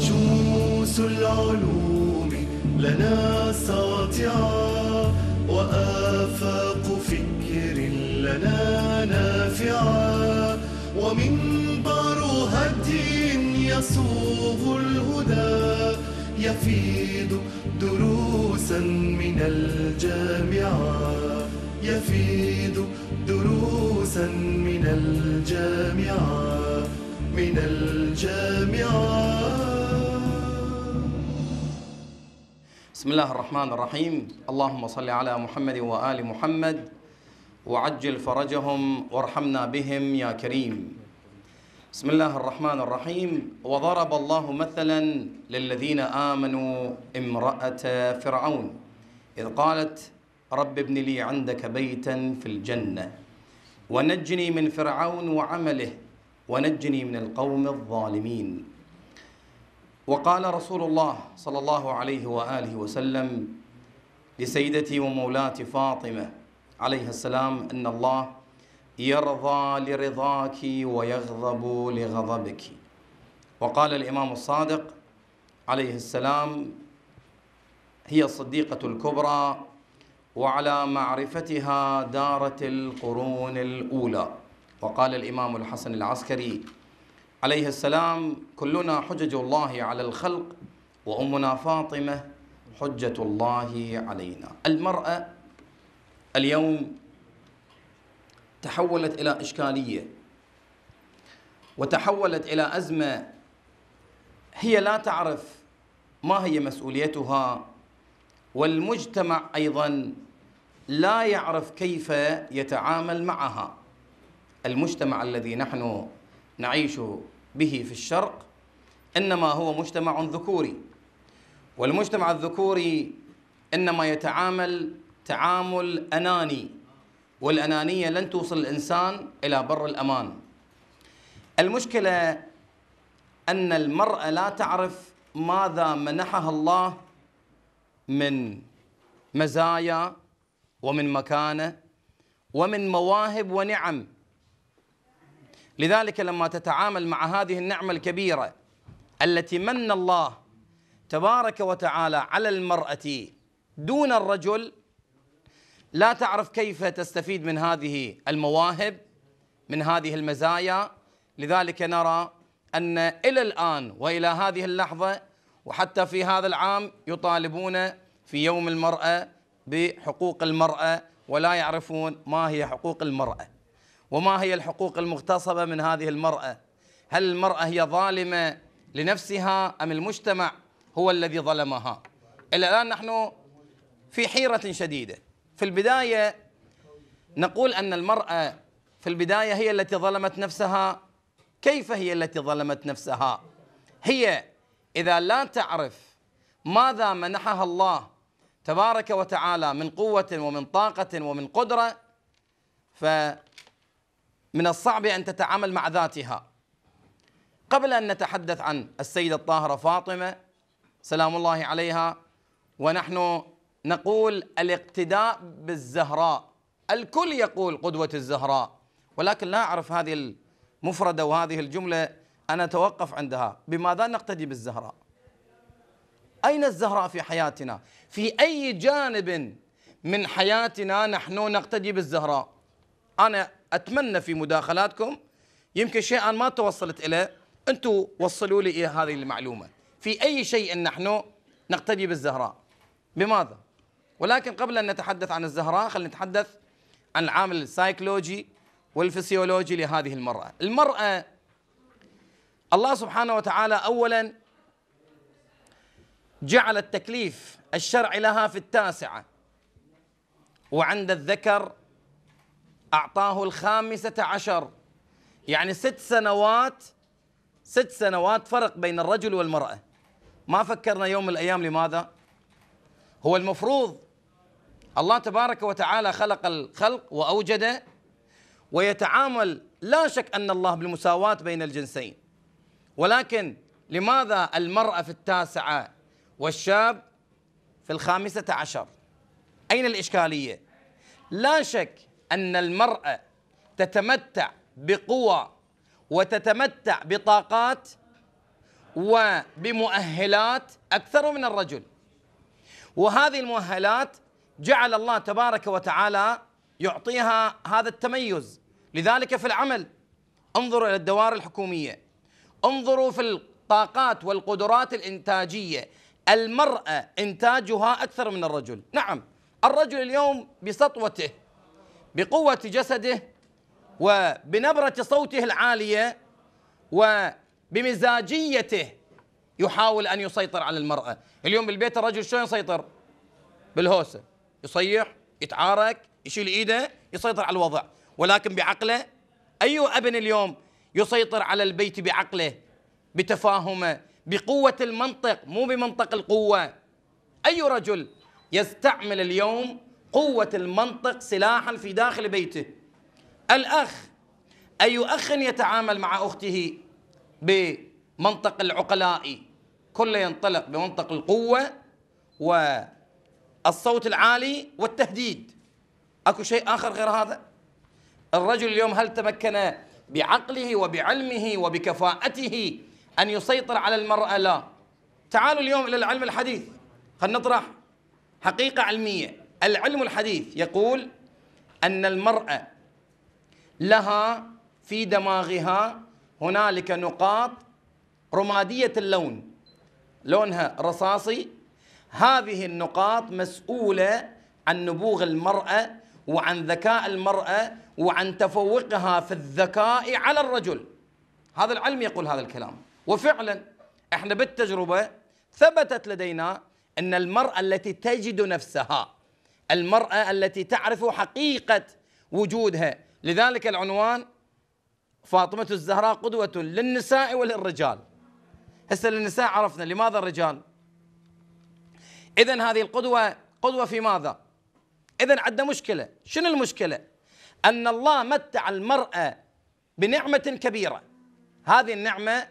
شموس العلوم لنا ساطعة وآفاق فكر لنا نافعة ومنبر هدي يصوغ الهدى يفيد دروسا من الجامعة يفيد دروسا من الجامعة من الجامعة بسم الله الرحمن الرحيم اللهم صل على محمد وآل محمد وعجل فرجهم وارحمنا بهم يا كريم بسم الله الرحمن الرحيم وضرب الله مثلا للذين آمنوا امرأة فرعون إذ قالت رب ابن لي عندك بيتا في الجنة ونجني من فرعون وعمله ونجني من القوم الظالمين وقال رسول الله صلى الله عليه وآله وسلم لسيدتي ومولاتي فاطمة عليها السلام أن الله يرضى لرضاك ويغضب لغضبك وقال الإمام الصادق عليه السلام هي الصديقة الكبرى وعلى معرفتها دارت القرون الأولى وقال الإمام الحسن العسكري عليه السلام كلنا حجج الله على الخلق وأمنا فاطمة حجة الله علينا المرأة اليوم تحولت إلى إشكالية وتحولت إلى أزمة هي لا تعرف ما هي مسؤوليتها والمجتمع أيضا لا يعرف كيف يتعامل معها المجتمع الذي نحن نعيش به في الشرق انما هو مجتمع ذكوري والمجتمع الذكوري انما يتعامل تعامل اناني والانانيه لن توصل الانسان الى بر الامان المشكله ان المراه لا تعرف ماذا منحها الله من مزايا ومن مكانه ومن مواهب ونعم لذلك لما تتعامل مع هذه النعمة الكبيرة التي من الله تبارك وتعالى على المرأة دون الرجل لا تعرف كيف تستفيد من هذه المواهب من هذه المزايا لذلك نرى أن إلى الآن وإلى هذه اللحظة وحتى في هذا العام يطالبون في يوم المرأة بحقوق المرأة ولا يعرفون ما هي حقوق المرأة وما هي الحقوق المغتصبة من هذه المرأة هل المرأة هي ظالمة لنفسها أم المجتمع هو الذي ظلمها إلى الآن نحن في حيرة شديدة في البداية نقول أن المرأة في البداية هي التي ظلمت نفسها كيف هي التي ظلمت نفسها هي إذا لا تعرف ماذا منحها الله تبارك وتعالى من قوة ومن طاقة ومن قدرة ف من الصعب أن تتعامل مع ذاتها قبل أن نتحدث عن السيدة الطاهرة فاطمة سلام الله عليها ونحن نقول الاقتداء بالزهراء الكل يقول قدوة الزهراء ولكن لا أعرف هذه المفردة وهذه الجملة أنا أتوقف عندها بماذا نقتدي بالزهراء أين الزهراء في حياتنا في أي جانب من حياتنا نحن نقتدي بالزهراء أنا اتمنى في مداخلاتكم يمكن شيء انا ما توصلت اليه انتم وصلوا لي الى هذه المعلومه في اي شيء نحن نقتدي بالزهراء بماذا ولكن قبل ان نتحدث عن الزهراء خلينا نتحدث عن العامل السايكولوجي والفسيولوجي لهذه المراه المراه الله سبحانه وتعالى اولا جعل التكليف الشرعي لها في التاسعه وعند الذكر أعطاه الخامسة عشر يعني ست سنوات ست سنوات فرق بين الرجل والمرأة ما فكرنا يوم من الأيام لماذا هو المفروض الله تبارك وتعالى خلق الخلق وأوجده ويتعامل لا شك أن الله بالمساواة بين الجنسين ولكن لماذا المرأة في التاسعة والشاب في الخامسة عشر أين الإشكالية لا شك ان المراه تتمتع بقوى وتتمتع بطاقات وبمؤهلات اكثر من الرجل وهذه المؤهلات جعل الله تبارك وتعالى يعطيها هذا التميز لذلك في العمل انظروا الى الدوائر الحكوميه انظروا في الطاقات والقدرات الانتاجيه المراه انتاجها اكثر من الرجل نعم الرجل اليوم بسطوته بقوة جسده وبنبرة صوته العالية وبمزاجيته يحاول أن يسيطر على المرأة اليوم بالبيت الرجل شلون يسيطر بالهوسة يصيح يتعارك يشيل إيده يسيطر على الوضع ولكن بعقله أي أبن اليوم يسيطر على البيت بعقله بتفاهمه بقوة المنطق مو بمنطق القوة أي رجل يستعمل اليوم قوة المنطق سلاحا في داخل بيته الأخ أي أخ يتعامل مع أخته بمنطق العقلاء كل ينطلق بمنطق القوة والصوت العالي والتهديد أكو شيء آخر غير هذا الرجل اليوم هل تمكن بعقله وبعلمه وبكفاءته أن يسيطر على المرأة لا تعالوا اليوم إلى العلم الحديث خلينا نطرح حقيقة علمية العلم الحديث يقول أن المرأة لها في دماغها هنالك نقاط رمادية اللون لونها رصاصي هذه النقاط مسؤولة عن نبوغ المرأة وعن ذكاء المرأة وعن تفوقها في الذكاء على الرجل هذا العلم يقول هذا الكلام وفعلا احنا بالتجربة ثبتت لدينا أن المرأة التي تجد نفسها المرأة التي تعرف حقيقة وجودها لذلك العنوان فاطمة الزهراء قدوة للنساء وللرجال هسه للنساء عرفنا لماذا الرجال إذا هذه القدوة قدوة في ماذا إذا عندنا مشكلة شنو المشكلة أن الله متع المرأة بنعمة كبيرة هذه النعمة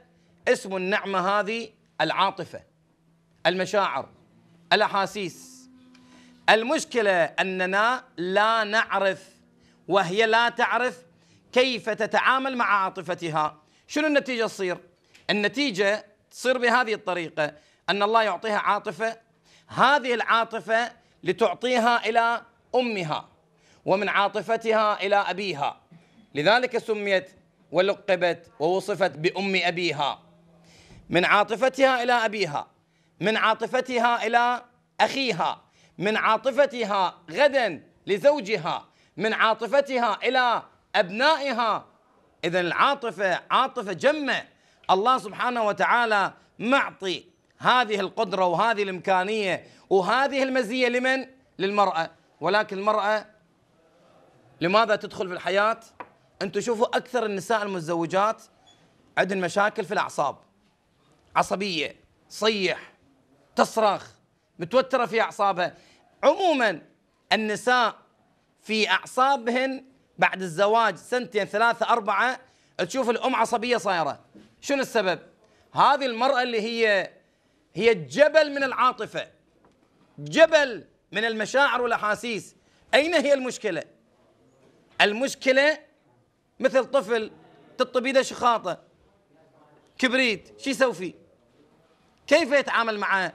اسم النعمة هذه العاطفة المشاعر الأحاسيس المشكله اننا لا نعرف وهي لا تعرف كيف تتعامل مع عاطفتها شنو النتيجه تصير النتيجه تصير بهذه الطريقه ان الله يعطيها عاطفه هذه العاطفه لتعطيها الى امها ومن عاطفتها الى ابيها لذلك سميت ولقبت ووصفت بام ابيها من عاطفتها الى ابيها من عاطفتها الى اخيها من عاطفتها غدا لزوجها من عاطفتها الى ابنائها اذا العاطفه عاطفه جمه الله سبحانه وتعالى معطي هذه القدره وهذه الامكانيه وهذه المزيه لمن؟ للمراه ولكن المراه لماذا تدخل في الحياه؟ انتم شوفوا اكثر النساء المتزوجات عندهم مشاكل في الاعصاب عصبيه صيح تصرخ متوترة في أعصابها عموما النساء في أعصابهن بعد الزواج سنتين ثلاثة أربعة تشوف الأم عصبية صايرة شنو السبب؟ هذه المرأة اللي هي هي جبل من العاطفة جبل من المشاعر والأحاسيس أين هي المشكلة؟ المشكلة مثل طفل تطبي ده شخاطة كبريت شو يسوي فيه؟ كيف يتعامل معه؟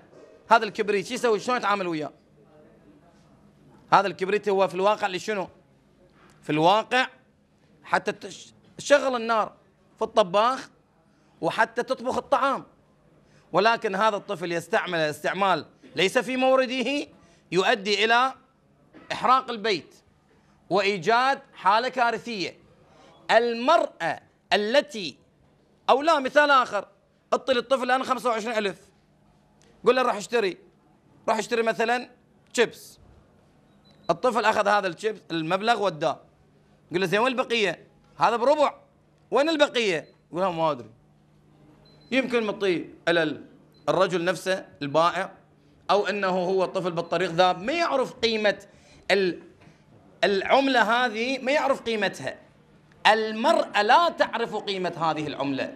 هذا الكبريت شو يسوي شلون يتعامل وياه هذا الكبريت هو في الواقع لشنو في الواقع حتى تشغل النار في الطباخ وحتى تطبخ الطعام ولكن هذا الطفل يستعمل استعمال ليس في مورده يؤدي الى احراق البيت وايجاد حاله كارثيه المراه التي او لا مثال اخر اطل الطفل الان 25000 قل له راح اشتري راح اشتري مثلا شيبس الطفل اخذ هذا الشيبس المبلغ وداه قل له زين وين البقيه؟ هذا بربع وين البقيه؟ يقول ما ادري يمكن مطي الرجل نفسه البائع او انه هو الطفل بالطريق ذاب ما يعرف قيمه العمله هذه ما يعرف قيمتها المراه لا تعرف قيمه هذه العمله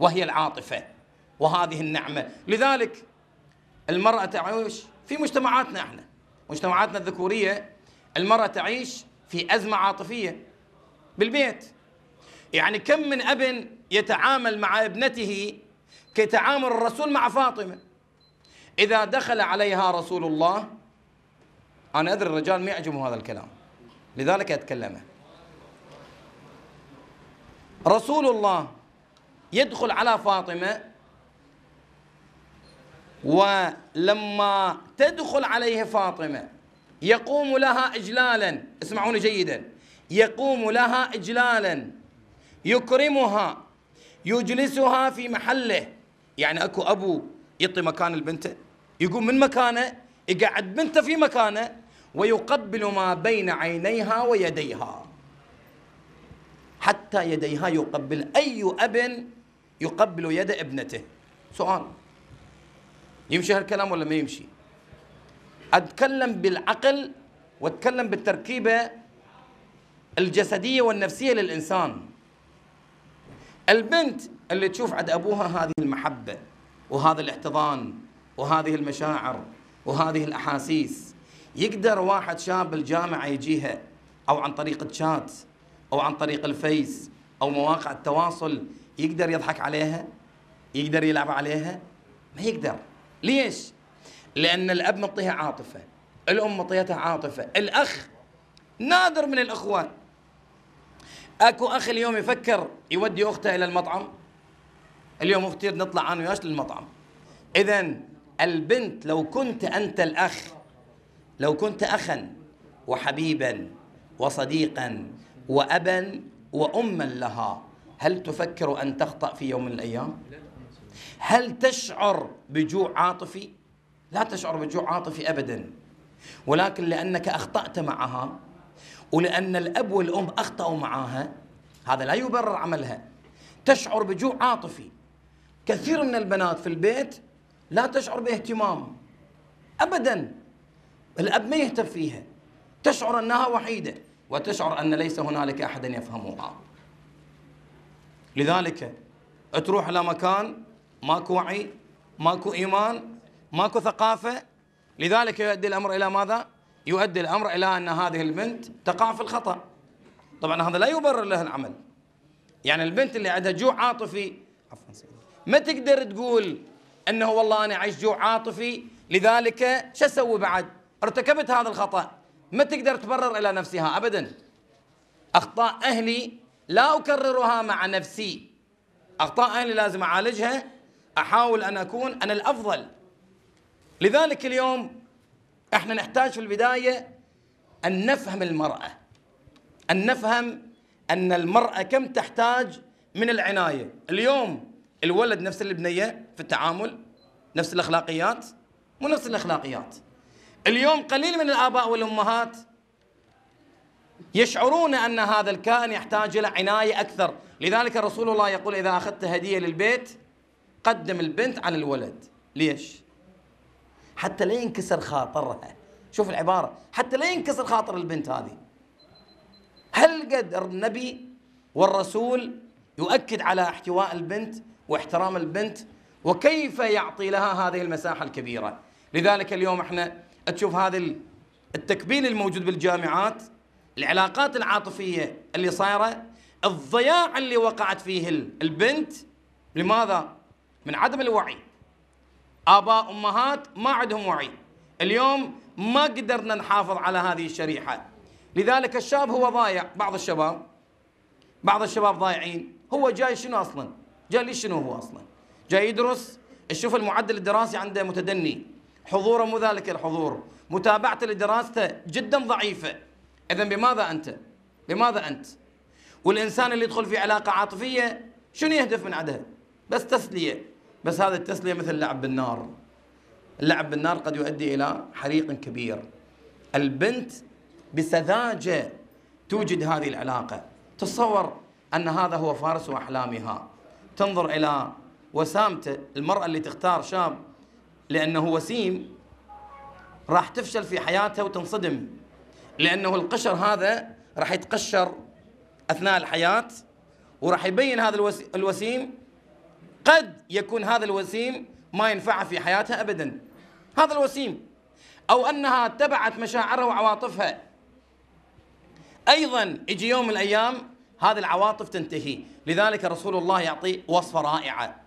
وهي العاطفه وهذه النعمه لذلك المرأة تعيش في مجتمعاتنا احنا مجتمعاتنا الذكورية المرأة تعيش في أزمة عاطفية بالبيت يعني كم من أب يتعامل مع ابنته كتعامل الرسول مع فاطمة إذا دخل عليها رسول الله أنا أدري الرجال ما يعجبوا هذا الكلام لذلك أتكلمه رسول الله يدخل على فاطمة ولما تدخل عليه فاطمة يقوم لها إجلالا اسمعوني جيدا يقوم لها إجلالا يكرمها يجلسها في محله يعني أكو أبو يطي مكان البنت يقوم من مكانه يقعد بنته في مكانه ويقبل ما بين عينيها ويديها حتى يديها يقبل أي أب يقبل يد ابنته سؤال يمشي هالكلام ولا ما يمشي اتكلم بالعقل واتكلم بالتركيبه الجسديه والنفسيه للانسان البنت اللي تشوف عند ابوها هذه المحبه وهذا الاحتضان وهذه المشاعر وهذه الاحاسيس يقدر واحد شاب بالجامعه يجيها او عن طريق الشات او عن طريق الفيس او مواقع التواصل يقدر يضحك عليها يقدر يلعب عليها ما يقدر ليش؟ لأن الأب مطيها عاطفة الأم مطيتها عاطفة الأخ نادر من الأخوان أكو أخ اليوم يفكر يودي أخته إلى المطعم اليوم أختي نطلع أنا وياش للمطعم إذا البنت لو كنت أنت الأخ لو كنت أخا وحبيبا وصديقا وأبا وأما لها هل تفكر أن تخطأ في يوم من الأيام؟ لا هل تشعر بجوع عاطفي؟ لا تشعر بجوع عاطفي ابدا ولكن لانك اخطات معها ولان الاب والام اخطاوا معها هذا لا يبرر عملها تشعر بجوع عاطفي كثير من البنات في البيت لا تشعر باهتمام ابدا الاب ما يهتم فيها تشعر انها وحيده وتشعر ان ليس هنالك احد يفهمها لذلك تروح الى مكان ماكو وعي ماكو إيمان ماكو ثقافة لذلك يؤدي الأمر إلى ماذا؟ يؤدي الأمر إلى أن هذه البنت تقع في الخطأ طبعا هذا لا يبرر لها العمل يعني البنت اللي عندها جوع عاطفي عفوا ما تقدر تقول انه والله انا اعيش جوع عاطفي لذلك شو اسوي بعد؟ ارتكبت هذا الخطا ما تقدر تبرر الى نفسها ابدا اخطاء اهلي لا اكررها مع نفسي اخطاء اهلي لازم اعالجها احاول ان اكون انا الافضل لذلك اليوم احنا نحتاج في البدايه ان نفهم المراه ان نفهم ان المراه كم تحتاج من العنايه اليوم الولد نفس البنيه في التعامل نفس الاخلاقيات مو نفس الاخلاقيات اليوم قليل من الاباء والامهات يشعرون ان هذا الكائن يحتاج الى عنايه اكثر لذلك رسول الله يقول اذا اخذت هديه للبيت قدم البنت على الولد ليش حتى لا ينكسر خاطرها شوف العبارة حتى لا ينكسر خاطر البنت هذه هل قد النبي والرسول يؤكد على احتواء البنت واحترام البنت وكيف يعطي لها هذه المساحة الكبيرة لذلك اليوم احنا تشوف هذا التكبيل الموجود بالجامعات العلاقات العاطفية اللي صايرة الضياع اللي وقعت فيه البنت لماذا؟ من عدم الوعي آباء أمهات ما عندهم وعي اليوم ما قدرنا نحافظ على هذه الشريحة لذلك الشاب هو ضايع بعض الشباب بعض الشباب ضايعين هو جاي شنو أصلا جاي ليش شنو هو أصلا جاي يدرس يشوف المعدل الدراسي عنده متدني حضوره مو ذلك الحضور متابعته لدراسته جدا ضعيفة إذا بماذا أنت بماذا أنت والإنسان اللي يدخل في علاقة عاطفية شنو يهدف من عدها بس تسلية بس هذا التسلية مثل اللعب بالنار اللعب بالنار قد يؤدي إلى حريق كبير البنت بسذاجة توجد هذه العلاقة تصور أن هذا هو فارس أحلامها تنظر إلى وسامته المرأة اللي تختار شاب لأنه وسيم راح تفشل في حياتها وتنصدم لأنه القشر هذا راح يتقشر أثناء الحياة وراح يبين هذا الوسيم قد يكون هذا الوسيم ما ينفع في حياتها ابدا هذا الوسيم او انها اتبعت مشاعرها وعواطفها ايضا يجي يوم من الايام هذه العواطف تنتهي لذلك رسول الله يعطي وصفه رائعه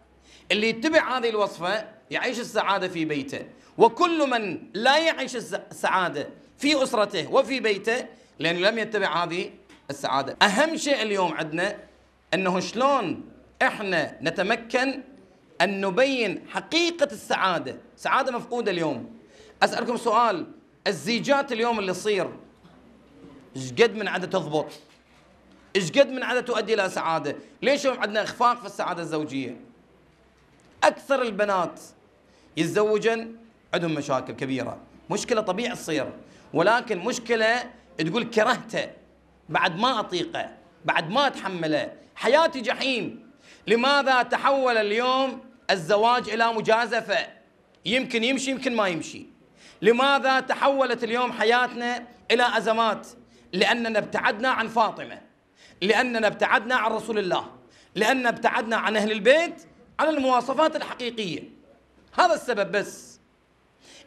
اللي يتبع هذه الوصفه يعيش السعاده في بيته وكل من لا يعيش السعاده في اسرته وفي بيته لانه لم يتبع هذه السعاده اهم شيء اليوم عندنا انه شلون احنا نتمكن ان نبين حقيقه السعاده، سعاده مفقوده اليوم. اسالكم سؤال الزيجات اليوم اللي تصير ايش قد من عدد تضبط؟ ايش قد من عدد تؤدي الى سعاده؟ ليش اليوم عندنا اخفاق في السعاده الزوجيه؟ اكثر البنات يتزوجن عندهم مشاكل كبيره، مشكله طبيعي تصير ولكن مشكله تقول كرهته بعد ما اطيقه، بعد ما اتحمله، حياتي جحيم، لماذا تحول اليوم الزواج إلى مجازفة يمكن يمشي يمكن ما يمشي لماذا تحولت اليوم حياتنا إلى أزمات لأننا ابتعدنا عن فاطمة لأننا ابتعدنا عن رسول الله لأننا ابتعدنا عن أهل البيت عن المواصفات الحقيقية هذا السبب بس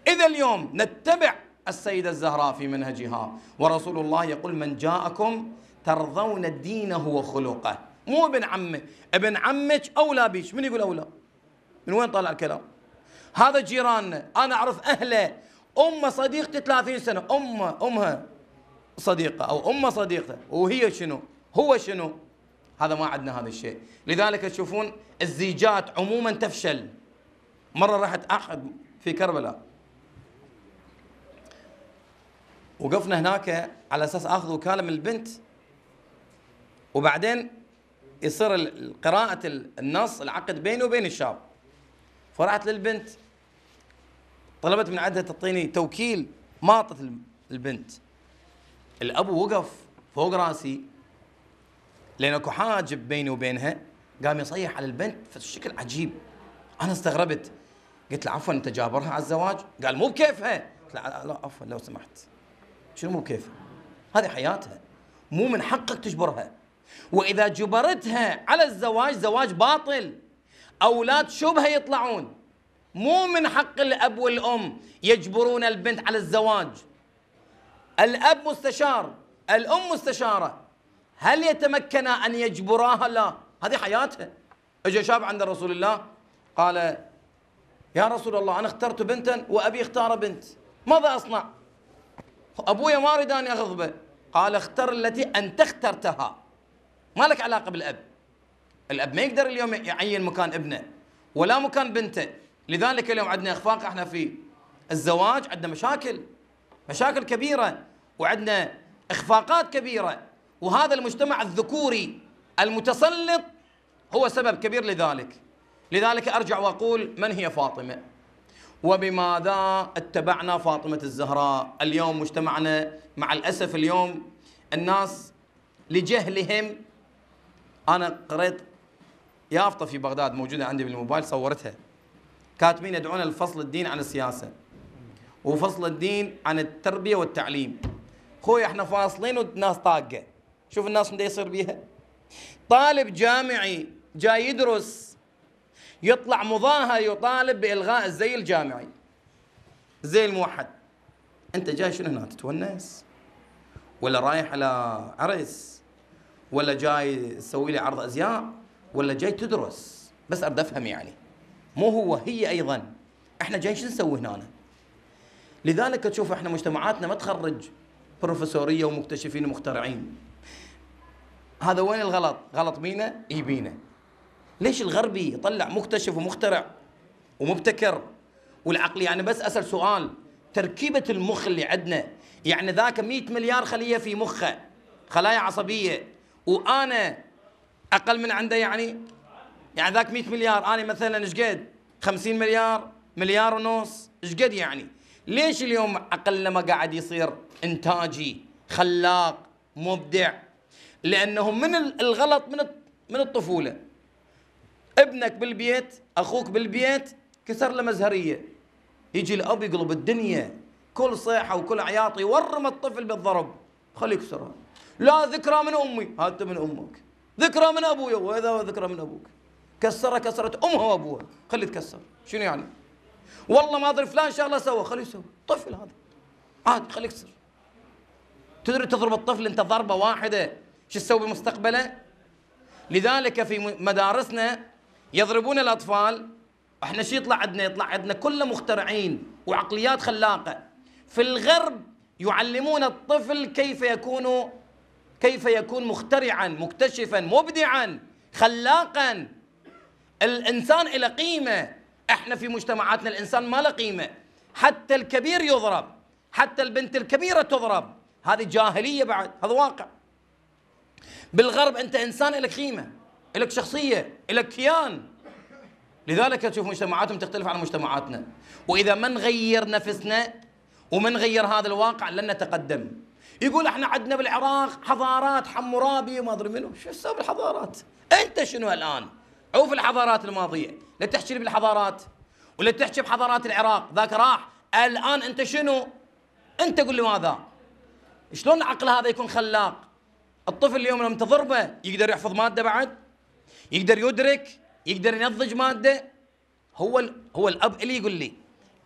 إذا اليوم نتبع السيدة الزهراء في منهجها ورسول الله يقول من جاءكم ترضون دينه وخلقه مو ابن عمه ابن عمك أولى بيش من يقول أولى من وين طلع الكلام هذا جيراننا أنا أعرف أهله أمه صديقتي 30 سنة أمه أمها صديقة أو أمه صديقته وهي شنو هو شنو هذا ما عندنا هذا الشيء لذلك تشوفون الزيجات عموما تفشل مرة رحت أحد في كربلاء وقفنا هناك على أساس أخذ وكالة من البنت وبعدين يصير قراءة النص العقد بيني وبين الشاب فرحت للبنت طلبت من عدها تعطيني توكيل ماطت البنت الاب وقف فوق راسي لان اكو حاجب بيني وبينها قام يصيح على البنت بشكل عجيب انا استغربت قلت له عفوا انت جابرها على الزواج قال مو بكيفها قلت له لا عفوا لو سمحت شنو مو بكيفها هذه حياتها مو من حقك تجبرها وإذا جبرتها على الزواج زواج باطل أولاد شبهة يطلعون مو من حق الأب والأم يجبرون البنت على الزواج الأب مستشار الأم مستشارة هل يتمكن أن يجبراها لا هذه حياتها أجا شاب عند رسول الله قال يا رسول الله أنا اخترت بنتا وأبي اختار بنت ماذا أصنع أبويا ما أريد أن أغضبه قال اختر التي أنت اخترتها ما لك علاقه بالاب الاب ما يقدر اليوم يعين مكان ابنه ولا مكان بنته لذلك اليوم عندنا اخفاق احنا في الزواج عندنا مشاكل مشاكل كبيره وعندنا اخفاقات كبيره وهذا المجتمع الذكوري المتسلط هو سبب كبير لذلك لذلك ارجع واقول من هي فاطمه وبماذا اتبعنا فاطمه الزهراء اليوم مجتمعنا مع الاسف اليوم الناس لجهلهم انا قريت يافطه في بغداد موجوده عندي بالموبايل صورتها كاتبين يدعون لفصل الدين عن السياسه وفصل الدين عن التربيه والتعليم خوي احنا فاصلين والناس طاقه شوف الناس من يصير بيها طالب جامعي جاي يدرس يطلع مظاهر يطالب بالغاء الزي الجامعي الزي الموحد انت جاي شنو هنا تتونس ولا رايح على عرس ولا جاي تسوي لي عرض ازياء ولا جاي تدرس بس اريد افهم يعني مو هو هي ايضا احنا جاي شو نسوي هنا لذلك تشوف احنا مجتمعاتنا ما تخرج بروفيسوريه ومكتشفين ومخترعين هذا وين الغلط غلط بينا اي بينا ليش الغربي يطلع مكتشف ومخترع ومبتكر والعقل يعني بس اسال سؤال تركيبه المخ اللي عندنا يعني ذاك 100 مليار خليه في مخه خلايا عصبيه وانا اقل من عنده يعني يعني ذاك 100 مليار انا مثلا ايش قد 50 مليار مليار ونص ايش قد يعني ليش اليوم اقل ما قاعد يصير انتاجي خلاق مبدع لانه من الغلط من من الطفوله ابنك بالبيت اخوك بالبيت كسر له مزهريه يجي الاب يقلب الدنيا كل صيحه وكل عياط يورم الطفل بالضرب خليه يكسرها لا ذكرى من امي هات من امك ذكرى من ابويا واذا ذكرى من ابوك كسرها كسرت امها وابوها خلي تكسر شنو يعني؟ والله ما ادري فلان ان شاء الله سوى خليه يسوي طفل هذا عاد خليه يكسر تدري تضرب الطفل انت ضربه واحده شو تسوي بمستقبله؟ لذلك في مدارسنا يضربون الاطفال احنا شو يطلع عندنا؟ يطلع عندنا كل مخترعين وعقليات خلاقه في الغرب يعلمون الطفل كيف يكون كيف يكون مخترعا مكتشفا مبدعا خلاقا الانسان له قيمه احنا في مجتمعاتنا الانسان ما له قيمه حتى الكبير يضرب حتى البنت الكبيره تضرب هذه جاهليه بعد هذا واقع بالغرب انت انسان لك قيمه لك شخصيه لك كيان لذلك تشوف مجتمعاتهم تختلف عن مجتمعاتنا واذا ما نغير نفسنا وما نغير هذا الواقع لن نتقدم يقول احنا عندنا بالعراق حضارات حمورابي ما ادري منو شو السبب الحضارات انت شنو الان؟ عوف الحضارات الماضيه، لا تحكي لي بالحضارات ولا تحكي بحضارات العراق، ذاك راح، الان انت شنو؟ انت قول لي ماذا؟ شلون العقل هذا يكون خلاق؟ الطفل اليوم لما تضربه يقدر يحفظ ماده بعد؟ يقدر يدرك؟ يقدر ينضج ماده؟ هو ال... هو الاب اللي يقول لي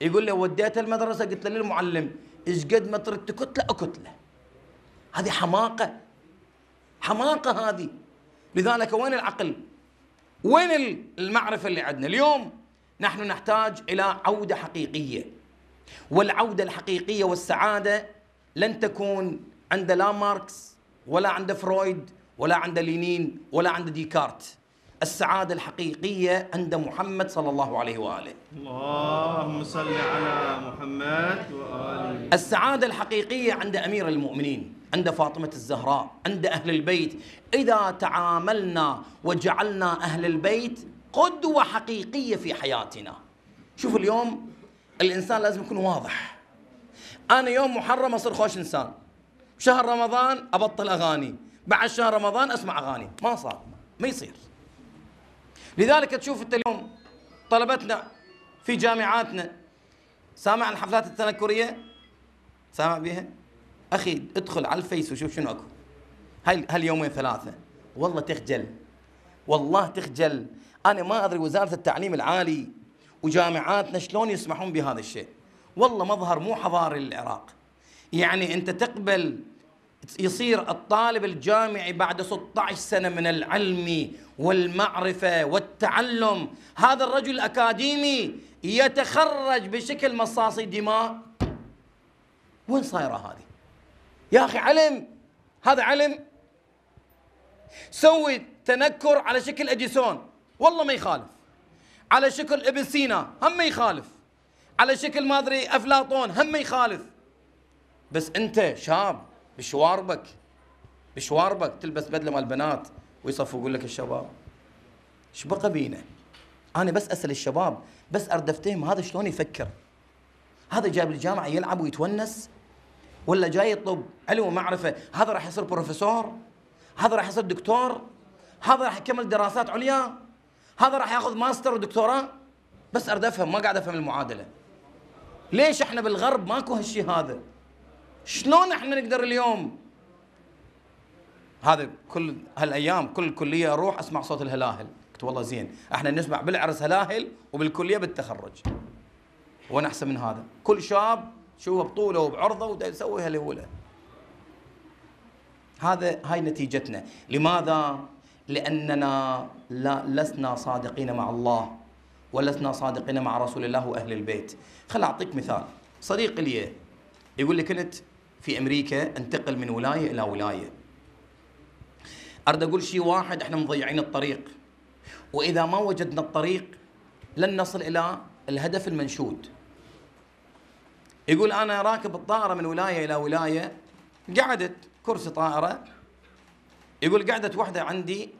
يقول لي وديته المدرسه قلت له للمعلم ايش قد ما تركت كتله اكتله هذه حماقة حماقة هذه لذلك وين العقل وين المعرفة اللي عندنا اليوم نحن نحتاج إلى عودة حقيقية والعودة الحقيقية والسعادة لن تكون عند لا ماركس ولا عند فرويد ولا عند لينين ولا عند ديكارت السعادة الحقيقية عند محمد صلى الله عليه وآله اللهم صل على محمد وآله السعادة الحقيقية عند أمير المؤمنين عند فاطمة الزهراء عند أهل البيت إذا تعاملنا وجعلنا أهل البيت قدوة حقيقية في حياتنا شوف اليوم الإنسان لازم يكون واضح أنا يوم محرم أصير خوش إنسان شهر رمضان أبطل أغاني بعد شهر رمضان أسمع أغاني ما صار ما يصير لذلك تشوف انت اليوم طلبتنا في جامعاتنا سامع عن الحفلات التنكريه؟ سامع بيها؟ اخي ادخل على الفيس وشوف شنو اكو هاي هاليومين ثلاثه والله تخجل والله تخجل انا ما ادري وزاره التعليم العالي وجامعاتنا شلون يسمحون بهذا الشيء والله مظهر مو حضاري للعراق يعني انت تقبل يصير الطالب الجامعي بعد 16 سنة من العلم والمعرفة والتعلم هذا الرجل الأكاديمي يتخرج بشكل مصاصي دماء وين صايرة هذه يا أخي علم هذا علم سوي تنكر على شكل أديسون والله ما يخالف على شكل ابن سينا هم ما يخالف على شكل ما أدري أفلاطون هم ما يخالف بس أنت شاب بشواربك بشواربك تلبس بدله مال بنات ويصفوا يقول لك الشباب ايش بقى بينا؟ انا بس اسال الشباب بس ارد افتهم هذا شلون يفكر؟ هذا جاي بالجامعه يلعب ويتونس ولا جاي يطلب علم ومعرفه هذا راح يصير بروفيسور هذا راح يصير دكتور هذا راح يكمل دراسات عليا هذا راح ياخذ ماستر ودكتوراه بس ارد افهم ما قاعد افهم المعادله ليش احنا بالغرب ماكو هالشيء هذا شلون احنا نقدر اليوم هذا كل هالايام كل كليه اروح اسمع صوت الهلاهل قلت والله زين احنا نسمع بالعرس هلاهل وبالكليه بالتخرج وانا احسن من هذا كل شاب شوفه بطوله وبعرضه ويسوي هالهوله هذا هاي نتيجتنا لماذا لاننا لا لسنا صادقين مع الله ولسنا صادقين مع رسول الله واهل البيت خل اعطيك مثال صديق لي يقول لي كنت في امريكا انتقل من ولايه الى ولايه اريد اقول شيء واحد احنا مضيعين الطريق واذا ما وجدنا الطريق لن نصل الى الهدف المنشود يقول انا راكب الطائره من ولايه الى ولايه قعدت كرسي طائره يقول قعدت واحده عندي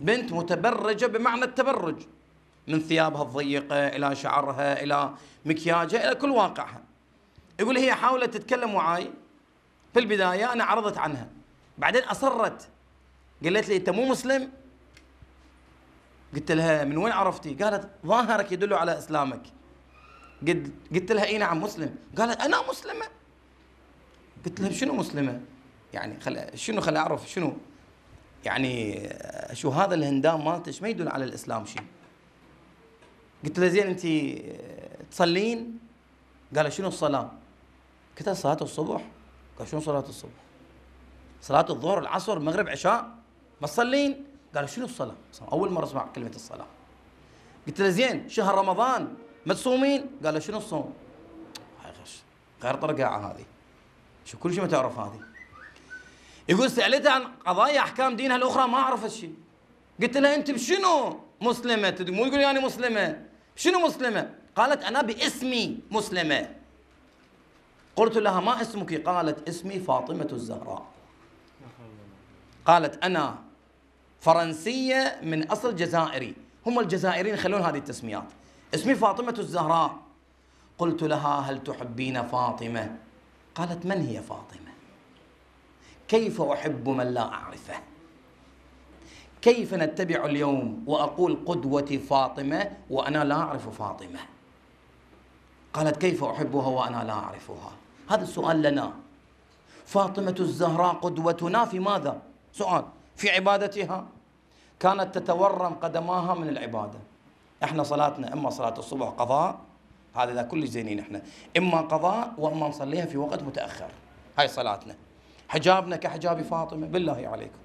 بنت متبرجه بمعنى التبرج من ثيابها الضيقه الى شعرها الى مكياجها الى كل واقعها يقول هي حاولت تتكلم معاي في البداية أنا عرضت عنها بعدين أصرت قالت لي أنت مو مسلم قلت لها من وين عرفتي قالت ظاهرك يدل على إسلامك قلت, قلت لها اي نعم مسلم قالت انا مسلمه قلت لها شنو مسلمه يعني خل... شنو خل اعرف شنو يعني آه، شو هذا الهندام مالتش ما يدل على الاسلام شيء قلت لها زين انت آه، تصلين قال شنو الصلاه قلت لها صلاه الصبح قال شنو صلاة الصبح؟ صلاة الظهر العصر المغرب عشاء ما تصلين؟ قال شنو الصلاة؟ أول مرة أسمع كلمة الصلاة قلت له زين شهر رمضان ما تصومين؟ قال شنو الصوم؟ غير طرقعة هذه شو كل شيء ما تعرف هذه يقول سألتها عن قضايا أحكام دينها الأخرى ما عرفت شيء قلت لها أنت بشنو مسلمة؟ مو تقول يعني مسلمة شنو مسلمة؟ قالت أنا باسمي مسلمة قلت لها ما اسمك قالت اسمي فاطمة الزهراء قالت أنا فرنسية من أصل جزائري هم الجزائريين يخلون هذه التسميات اسمي فاطمة الزهراء قلت لها هل تحبين فاطمة قالت من هي فاطمة كيف أحب من لا أعرفه كيف نتبع اليوم وأقول قدوتي فاطمة وأنا لا أعرف فاطمة قالت كيف أحبها وأنا لا أعرفها هذا السؤال لنا فاطمة الزهراء قدوتنا في ماذا؟ سؤال في عبادتها كانت تتورم قدماها من العبادة احنا صلاتنا اما صلاة الصبح قضاء هذا ذا كل زينين احنا اما قضاء واما نصليها في وقت متأخر هاي صلاتنا حجابنا كحجاب فاطمة بالله عليكم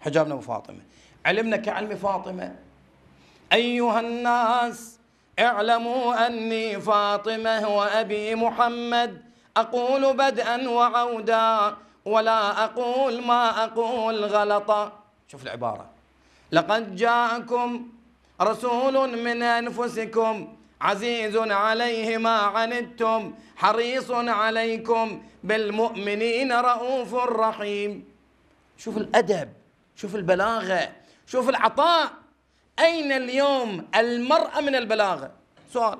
حجابنا وفاطمة علمنا كعلم فاطمة أيها الناس اعلموا أني فاطمة وأبي محمد أقول بدءا وعودا ولا أقول ما أقول غلطا شوف العبارة لقد جاءكم رسول من أنفسكم عزيز عليه ما عنتم حريص عليكم بالمؤمنين رؤوف رحيم شوف الأدب شوف البلاغة شوف العطاء أين اليوم المرأة من البلاغة سؤال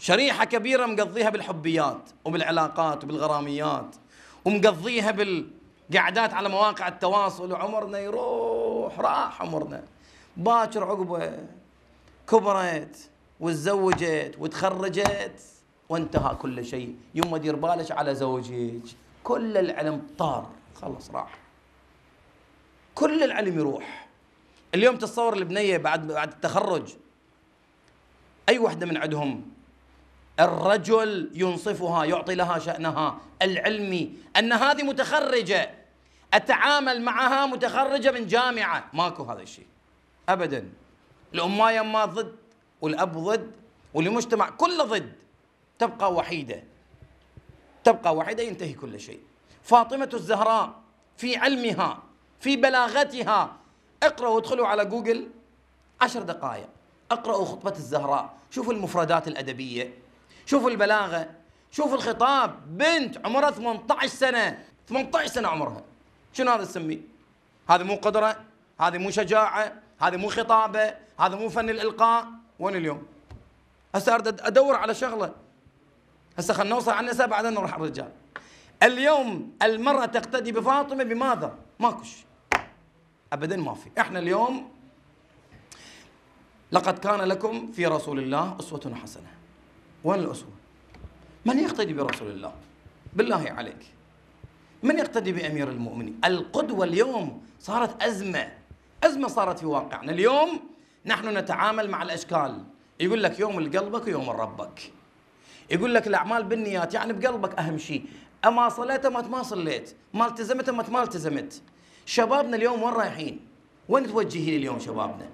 شريحة كبيرة مقضيها بالحبيات وبالعلاقات وبالغراميات ومقضيها بالقعدات على مواقع التواصل وعمرنا يروح راح عمرنا باكر عقبه كبرت وتزوجت وتخرجت وانتهى كل شيء يما دير بالك على زوجك كل العلم طار خلص راح كل العلم يروح اليوم تتصور البنيه بعد بعد التخرج اي وحده من عندهم الرجل ينصفها يعطي لها شأنها العلمي أن هذه متخرجة أتعامل معها متخرجة من جامعة ماكو هذا الشيء أبدا الأم يما ضد والأب ضد والمجتمع كله ضد تبقى وحيدة تبقى وحيدة ينتهي كل شيء فاطمة الزهراء في علمها في بلاغتها اقرأوا ادخلوا على جوجل عشر دقائق اقرأوا خطبة الزهراء شوفوا المفردات الأدبية شوفوا البلاغه شوفوا الخطاب بنت عمرها 18 سنه 18 سنه عمرها شنو هذا تسميه؟ هذه مو قدره هذه مو شجاعه هذه مو خطابه هذا مو فن الالقاء وين اليوم؟ هسه اريد ادور على شغله هسه خلينا نوصل على النساء بعدين نروح على الرجال اليوم المراه تقتدي بفاطمه بماذا؟ ماكوش ابدا ما في احنا اليوم لقد كان لكم في رسول الله اسوه حسنه وين الأسوة من يقتدي برسول الله بالله عليك من يقتدي بأمير المؤمنين القدوة اليوم صارت أزمة أزمة صارت في واقعنا اليوم نحن نتعامل مع الأشكال يقول لك يوم لقلبك ويوم لربك يقول لك الأعمال بالنيات يعني بقلبك أهم شيء أما صليت ما ما صليت ما التزمت ما ما التزمت شبابنا اليوم وين رايحين وين توجهين اليوم شبابنا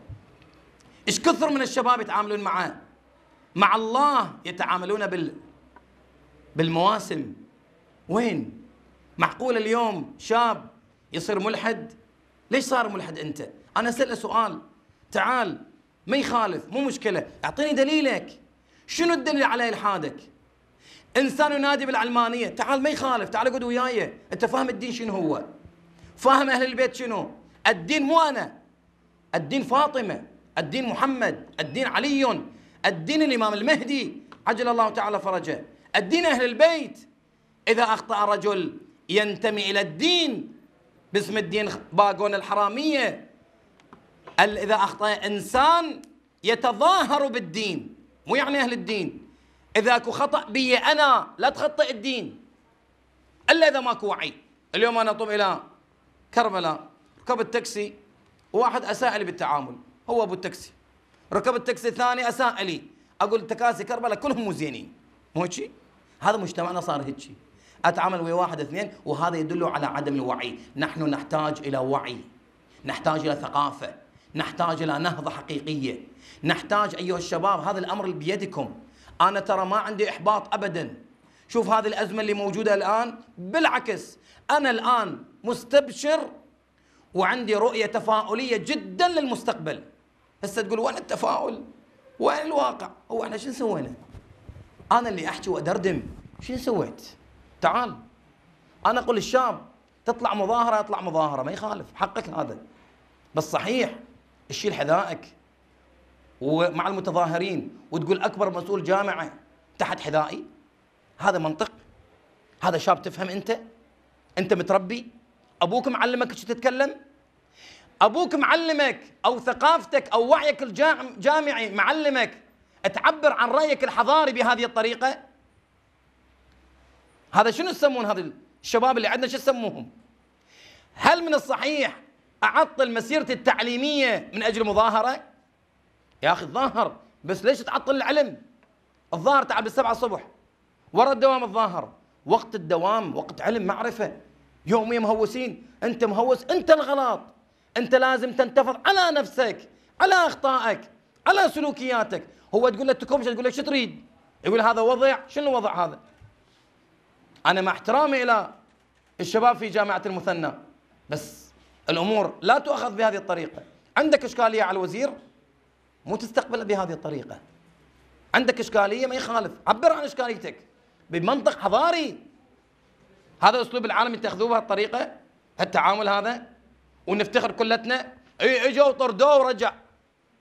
ايش كثر من الشباب يتعاملون معاه مع الله يتعاملون بال بالمواسم وين معقول اليوم شاب يصير ملحد ليش صار ملحد انت انا اساله سؤال تعال ما يخالف مو مشكله اعطيني دليلك شنو الدليل على الحادك انسان ينادي بالعلمانيه تعال ما يخالف تعال اقعد وياي انت فاهم الدين شنو هو فاهم اهل البيت شنو الدين مو انا الدين فاطمه الدين محمد الدين علي الدين الإمام المهدي عجل الله تعالى فرجه الدين أهل البيت إذا أخطأ رجل ينتمي إلى الدين باسم الدين باقون الحرامية إذا أخطأ إنسان يتظاهر بالدين مو يعني أهل الدين إذا أكو خطأ بي أنا لا تخطئ الدين إلا إذا ماكو وعي اليوم أنا طب إلى كربلاء ركب التاكسي وواحد أساء لي بالتعامل هو أبو التاكسي ركبت تاكسي ثاني اساء لي اقول تكاسي كربلاء كلهم مو زينين مو شيء هذا مجتمعنا صار شيء اتعامل ويا واحد اثنين وهذا يدل على عدم الوعي نحن نحتاج الى وعي نحتاج الى ثقافه نحتاج الى نهضه حقيقيه نحتاج ايها الشباب هذا الامر بيدكم انا ترى ما عندي احباط ابدا شوف هذه الازمه اللي موجوده الان بالعكس انا الان مستبشر وعندي رؤيه تفاؤليه جدا للمستقبل هسه تقول وين التفاؤل؟ وين الواقع؟ هو احنا شنو سوينا؟ انا اللي احكي وادردم شنو سويت؟ تعال انا اقول الشاب تطلع مظاهره اطلع مظاهره ما يخالف حقك هذا بس صحيح تشيل حذائك ومع المتظاهرين وتقول اكبر مسؤول جامعه تحت حذائي هذا منطق هذا شاب تفهم انت انت متربي ابوك معلمك تتكلم ابوك معلمك او ثقافتك او وعيك الجامعي معلمك تعبر عن رايك الحضاري بهذه الطريقه هذا شنو يسمون هذا الشباب اللي عندنا شو يسموهم هل من الصحيح اعطل مسيرتي التعليميه من اجل مظاهره يا اخي الظاهر بس ليش تعطل العلم الظاهر تعب السبعة الصبح ورا الدوام الظاهر وقت الدوام وقت علم معرفه يوميا مهوسين انت مهوس انت الغلط انت لازم تنتفض على نفسك على اخطائك على سلوكياتك هو تقول له تكبش تقول له شو تريد يقول هذا وضع شنو وضع هذا انا مع احترامي الى الشباب في جامعه المثنى بس الامور لا تؤخذ بهذه الطريقه عندك اشكاليه على الوزير مو تستقبل بهذه الطريقه عندك اشكاليه ما يخالف عبر عن اشكاليتك بمنطق حضاري هذا اسلوب العالم يتخذوه بهالطريقه التعامل هذا ونفتخر كلتنا اي اجوا طردوه ورجع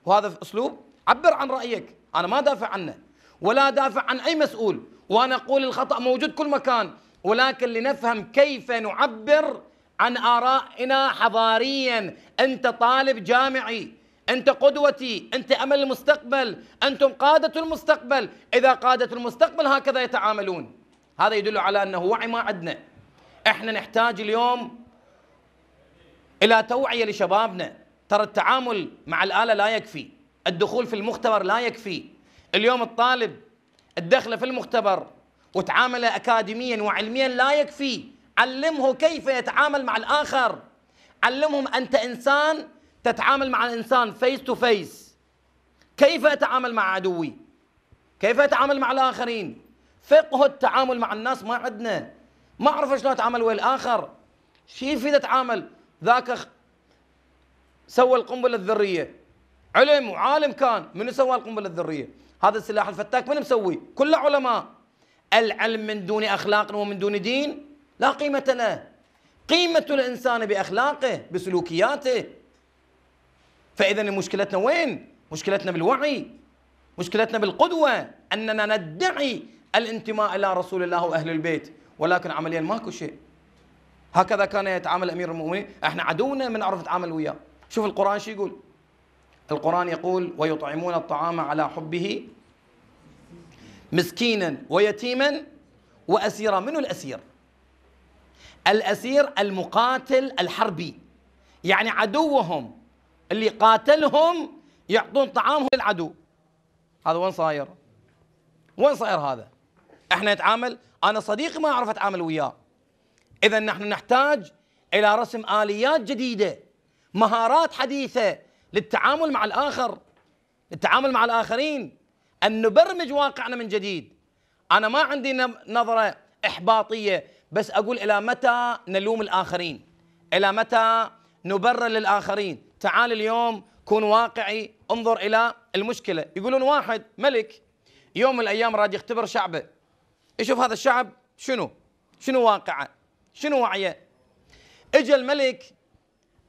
وهذا اسلوب عبر عن رايك انا ما دافع عنه ولا دافع عن اي مسؤول وانا اقول الخطا موجود كل مكان ولكن لنفهم كيف نعبر عن ارائنا حضاريا انت طالب جامعي انت قدوتي انت امل المستقبل انتم قاده المستقبل اذا قاده المستقبل هكذا يتعاملون هذا يدل على انه وعي ما عندنا احنا نحتاج اليوم الى توعيه لشبابنا ترى التعامل مع الاله لا يكفي الدخول في المختبر لا يكفي اليوم الطالب الدخله في المختبر وتعامله اكاديميا وعلميا لا يكفي علمه كيف يتعامل مع الاخر علمهم انت انسان تتعامل مع الانسان فيس تو فيس كيف اتعامل مع عدوي كيف اتعامل مع الاخرين فقه التعامل مع الناس ما عندنا ما اعرف شلون اتعامل ويا الاخر شو يفيد اتعامل ذاك سوى القنبله الذريه علم وعالم كان منو سوى القنبله الذريه هذا السلاح الفتاك من مسوي كله علماء العلم من دون اخلاق ومن دون دين لا قيمه له قيمه الانسان باخلاقه بسلوكياته فاذا مشكلتنا وين مشكلتنا بالوعي مشكلتنا بالقدوه اننا ندعي الانتماء الى رسول الله واهل البيت ولكن عمليا ماكو شيء هكذا كان يتعامل امير المؤمنين احنا عدونا من نعرف نتعامل وياه شوف القران شو يقول القران يقول ويطعمون الطعام على حبه مسكينا ويتيما واسيرا منو الاسير الاسير المقاتل الحربي يعني عدوهم اللي قاتلهم يعطون طعامهم للعدو هذا وين صاير وين صاير هذا احنا نتعامل انا صديقي ما اعرف اتعامل وياه إذا نحن نحتاج إلى رسم آليات جديدة مهارات حديثة للتعامل مع الآخر للتعامل مع الآخرين أن نبرمج واقعنا من جديد أنا ما عندي نظرة إحباطية بس أقول إلى متى نلوم الآخرين إلى متى نبرر للآخرين تعال اليوم كن واقعي انظر إلى المشكلة يقولون واحد ملك يوم من الأيام راد يختبر شعبه يشوف هذا الشعب شنو شنو واقعه شنو وعيه؟ اجى الملك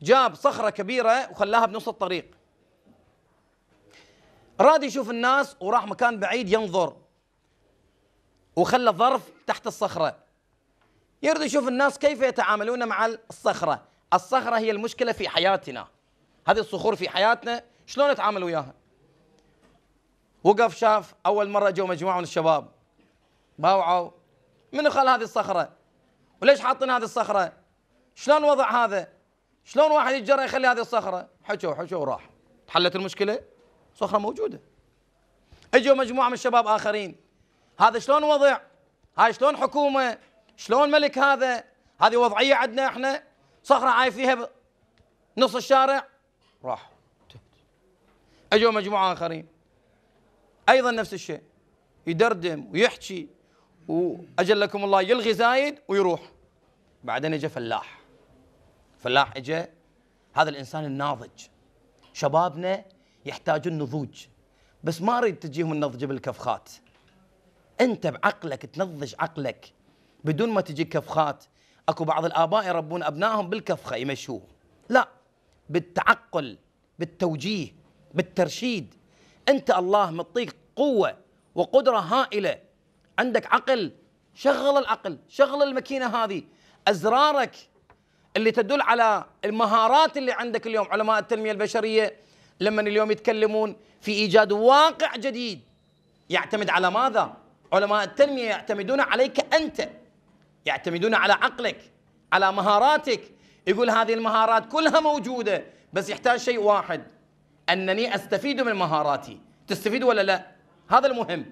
جاب صخره كبيره وخلاها بنص الطريق راد يشوف الناس وراح مكان بعيد ينظر وخلى ظرف تحت الصخره يريد يشوف الناس كيف يتعاملون مع الصخره الصخره هي المشكله في حياتنا هذه الصخور في حياتنا شلون نتعامل وياها وقف شاف اول مره جو مجموعه من الشباب باوعوا منو خل هذه الصخره وليش حاطين هذه الصخره؟ شلون وضع هذا؟ شلون واحد يتجرأ يخلي هذه الصخره؟ حكوا حكوا وراح تحلت المشكله؟ صخره موجوده اجوا مجموعه من الشباب اخرين هذا شلون وضع؟ هاي شلون حكومه؟ شلون ملك هذا؟ هذه وضعيه عندنا احنا صخره عايف فيها نص الشارع راح اجوا مجموعه اخرين ايضا نفس الشيء يدردم ويحكي واجلكم الله يلغي زايد ويروح بعدين اجى فلاح فلاح اجى هذا الانسان الناضج شبابنا يحتاجون نضوج بس ما اريد تجيهم النضجه بالكفخات انت بعقلك تنضج عقلك بدون ما تجيك كفخات اكو بعض الاباء يربون ابنائهم بالكفخه يمشوه لا بالتعقل بالتوجيه بالترشيد انت الله مطيق قوه وقدره هائله عندك عقل شغل العقل شغل الماكينه هذه ازرارك اللي تدل على المهارات اللي عندك اليوم علماء التنميه البشريه لما اليوم يتكلمون في ايجاد واقع جديد يعتمد على ماذا؟ علماء التنميه يعتمدون عليك انت يعتمدون على عقلك على مهاراتك يقول هذه المهارات كلها موجوده بس يحتاج شيء واحد انني استفيد من مهاراتي تستفيد ولا لا؟ هذا المهم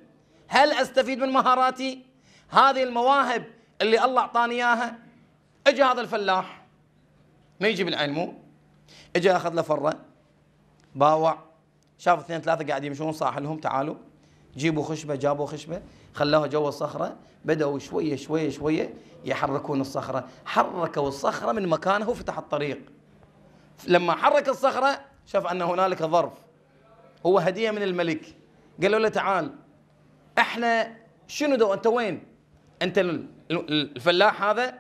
هل استفيد من مهاراتي هذه المواهب اللي الله اعطاني اياها اجى هذا الفلاح ما يجيب العلم مو اجى اخذ له فره باوع شاف اثنين ثلاثه قاعد يمشون صاح لهم تعالوا جيبوا خشبه جابوا خشبه خلوها جوا الصخره بداوا شويه شويه شويه يحركون الصخره حركوا الصخره من مكانها وفتح الطريق لما حرك الصخره شاف ان هنالك ظرف هو هديه من الملك قالوا له تعال احنا شنو دو انت وين انت الفلاح هذا